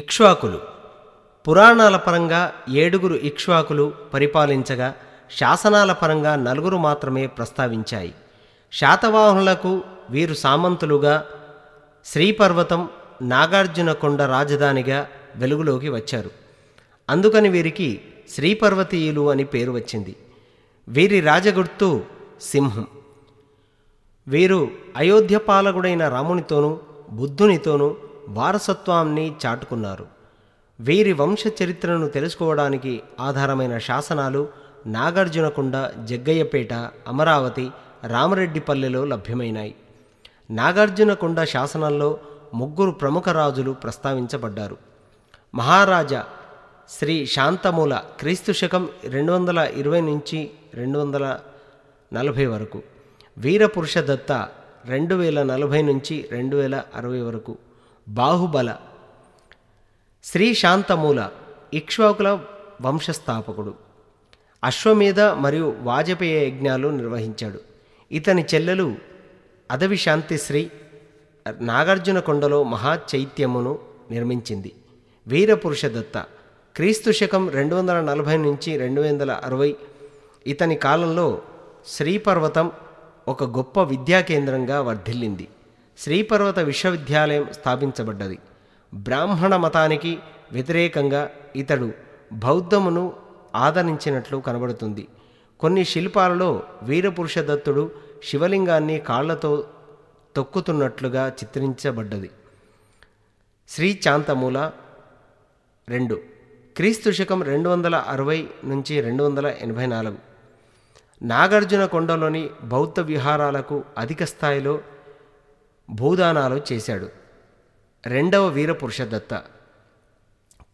ఇక్ష్వాకులు పురాణాల పరంగా ఏడుగురు ఇక్ష్వాకులు పరిపాలించగా శాసనాల పరంగా నలుగురు మాత్రమే ప్రస్తావించాయి శాతవాహనులకు వీరు సామంతులుగా శ్రీపర్వతం నాగార్జునకొండ రాజధానిగా వెలుగులోకి వచ్చారు అందుకని వీరికి శ్రీపర్వతీయులు అని పేరు వచ్చింది వీరి రాజగుర్తు సింహం వీరు అయోధ్య పాలకుడైన రామునితోనూ బుద్ధునితోనూ వారసత్వాన్ని చాటుకున్నారు వీరి వంశ చరిత్రను తెలుసుకోవడానికి ఆధారమైన శాసనాలు నాగార్జునకొండ జగ్గయ్యపేట అమరావతి రామరెడ్డిపల్లెలో లభ్యమైనాయి నాగార్జునకొండ శాసనంలో ముగ్గురు ప్రముఖ రాజులు ప్రస్తావించబడ్డారు మహారాజా శ్రీ శాంతమూల క్రీస్తు శకం రెండు వందల ఇరవై నుంచి రెండు వందల నలభై వరకు వీరపురుష దత్త రెండు వేల నలభై నుంచి రెండు వేల అరవై వరకు బాహుబల శ్రీ ఇక్ష్వాకుల వంశస్థాపకుడు అశ్వమేధ మరియు వాజపేయ యజ్ఞాలు నిర్వహించాడు ఇతని చెల్లెలు అదవి శ్రీ నాగార్జున కొండలో మహా చైత్యమును నిర్మించింది వీరపురుష దత్త క్రీస్తు శకం రెండు వందల నలభై నుంచి రెండు వందల అరవై ఇతని కాలంలో శ్రీపర్వతం ఒక గొప్ప విద్యా కేంద్రంగా వర్ధిల్లింది శ్రీపర్వత విశ్వవిద్యాలయం స్థాపించబడ్డది బ్రాహ్మణ మతానికి వ్యతిరేకంగా ఇతడు బౌద్ధమును ఆదరించినట్లు కనబడుతుంది కొన్ని శిల్పాలలో వీరపురుషదత్తుడు శివలింగాన్ని కాళ్లతో తొక్కుతున్నట్లుగా చిత్రించబడ్డది చాంతమూల రెండు క్రీస్తు శకం రెండు వందల అరవై నుంచి రెండు వందల ఎనభై నాలుగు నాగార్జున కొండలోని బౌద్ధ విహారాలకు అధిక స్థాయిలో భూదానాలు చేశాడు రెండవ దత్త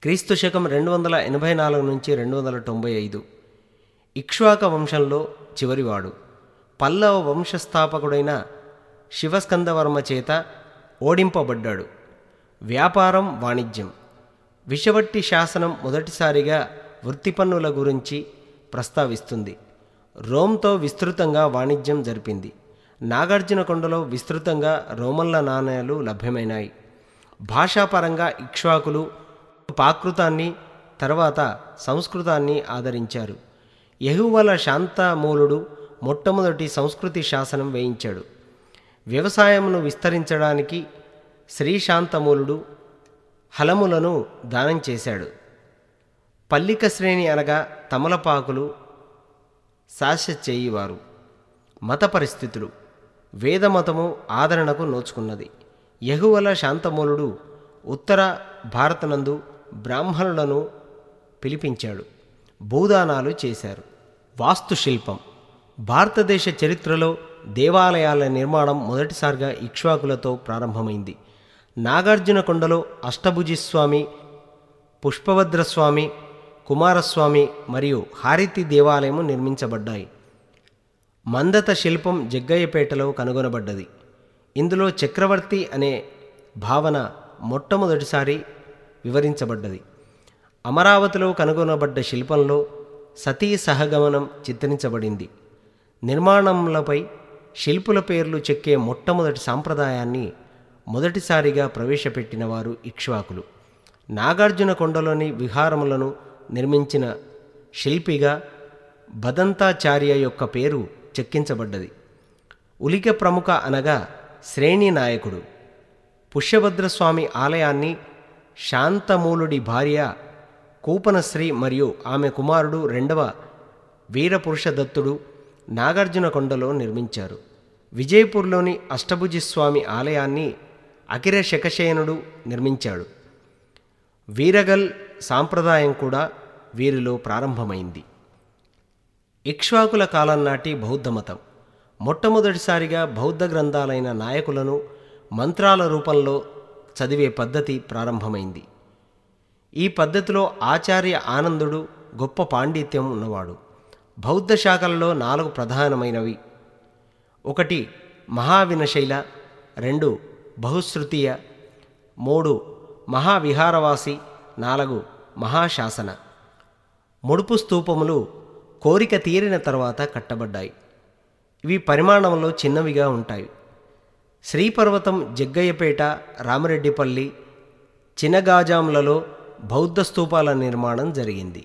క్రీస్తు శకం రెండు వందల ఎనభై నాలుగు నుంచి రెండు వందల తొంభై ఐదు ఇక్ష్వాక వంశంలో చివరివాడు పల్లవ వంశస్థాపకుడైన శివస్కందవర్మ చేత ఓడింపబడ్డాడు వ్యాపారం వాణిజ్యం విషవట్టి శాసనం మొదటిసారిగా వృత్తిపన్నుల గురించి ప్రస్తావిస్తుంది రోమ్తో విస్తృతంగా వాణిజ్యం జరిపింది నాగార్జునకొండలో విస్తృతంగా రోమన్ల నాణ్యాలు లభ్యమైనాయి భాషాపరంగా ఇక్ష్వాకులు పాకృతాన్ని తర్వాత సంస్కృతాన్ని ఆదరించారు యహువల శాంతమూలుడు మొట్టమొదటి సంస్కృతి శాసనం వేయించాడు వ్యవసాయమును విస్తరించడానికి శ్రీశాంతమూలుడు హలములను దానం చేశాడు పల్లిక శ్రేణి అనగా తమలపాకులు శాస చేయివారు మత పరిస్థితులు వేదమతము ఆదరణకు నోచుకున్నది యహువల శాంతమూలుడు ఉత్తర భారతనందు బ్రాహ్మణులను పిలిపించాడు భూదానాలు చేశారు వాస్తుశిల్పం భారతదేశ చరిత్రలో దేవాలయాల నిర్మాణం మొదటిసారిగా ఇక్ష్వాకులతో ప్రారంభమైంది నాగార్జునకొండలో అష్టభుజిస్వామి పుష్పభద్రస్వామి కుమారస్వామి మరియు హారితి దేవాలయము నిర్మించబడ్డాయి మందత శిల్పం జగ్గయ్యపేటలో కనుగొనబడ్డది ఇందులో చక్రవర్తి అనే భావన మొట్టమొదటిసారి వివరించబడ్డది అమరావతిలో కనుగొనబడ్డ శిల్పంలో సతీ సహగమనం చిత్రించబడింది నిర్మాణములపై శిల్పుల పేర్లు చెక్కే మొట్టమొదటి సాంప్రదాయాన్ని మొదటిసారిగా ప్రవేశపెట్టిన వారు ఇక్ష్వాకులు నాగార్జున కొండలోని విహారములను నిర్మించిన శిల్పిగా భదంతాచార్య యొక్క పేరు చెక్కించబడ్డది ఉలిక ప్రముఖ అనగా శ్రేణి నాయకుడు పుష్యభద్రస్వామి ఆలయాన్ని శాంతమూలుడి భార్య కూపనశ్రీ మరియు ఆమె కుమారుడు రెండవ వీరపురుషదత్తుడు నాగార్జునకొండలో నిర్మించారు విజయపూర్లోని అష్టభుజిస్వామి ఆలయాన్ని అఖిర శకశయనుడు నిర్మించాడు వీరగల్ సాంప్రదాయం కూడా వీరిలో ప్రారంభమైంది ఇక్ష్వాకుల కాలం నాటి బౌద్ధ మతం మొట్టమొదటిసారిగా బౌద్ధ గ్రంథాలైన నాయకులను మంత్రాల రూపంలో చదివే పద్ధతి ప్రారంభమైంది ఈ పద్ధతిలో ఆచార్య ఆనందుడు గొప్ప పాండిత్యం ఉన్నవాడు బౌద్ధ శాఖలలో నాలుగు ప్రధానమైనవి ఒకటి మహావినశైల రెండు బహుశ్రుతీయ మూడు మహావిహారవాసి నాలుగు మహాశాసన ముడుపు స్తూపములు కోరిక తీరిన తర్వాత కట్టబడ్డాయి ఇవి పరిమాణంలో చిన్నవిగా ఉంటాయి శ్రీపర్వతం జగ్గయ్యపేట రామరెడ్డిపల్లి చినగాజాంలలో బౌద్ధ స్థూపాల నిర్మాణం జరిగింది